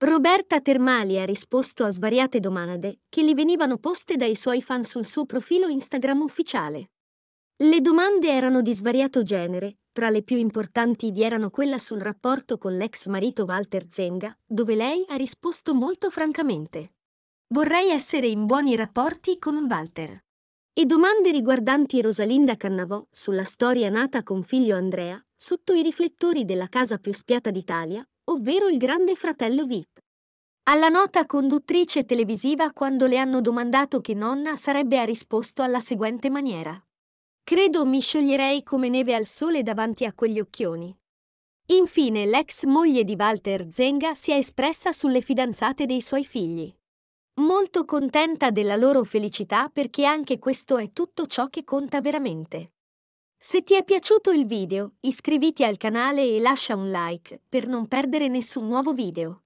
Roberta Termali ha risposto a svariate domande che le venivano poste dai suoi fan sul suo profilo Instagram ufficiale. Le domande erano di svariato genere, tra le più importanti vi erano quella sul rapporto con l'ex marito Walter Zenga, dove lei ha risposto molto francamente. Vorrei essere in buoni rapporti con Walter. E domande riguardanti Rosalinda Cannavò sulla storia nata con figlio Andrea, sotto i riflettori della casa più spiata d'Italia, ovvero il grande fratello VIP. Alla nota conduttrice televisiva quando le hanno domandato che nonna sarebbe ha risposto alla seguente maniera. Credo mi scioglierei come neve al sole davanti a quegli occhioni. Infine l'ex moglie di Walter Zenga si è espressa sulle fidanzate dei suoi figli. Molto contenta della loro felicità perché anche questo è tutto ciò che conta veramente. Se ti è piaciuto il video, iscriviti al canale e lascia un like per non perdere nessun nuovo video.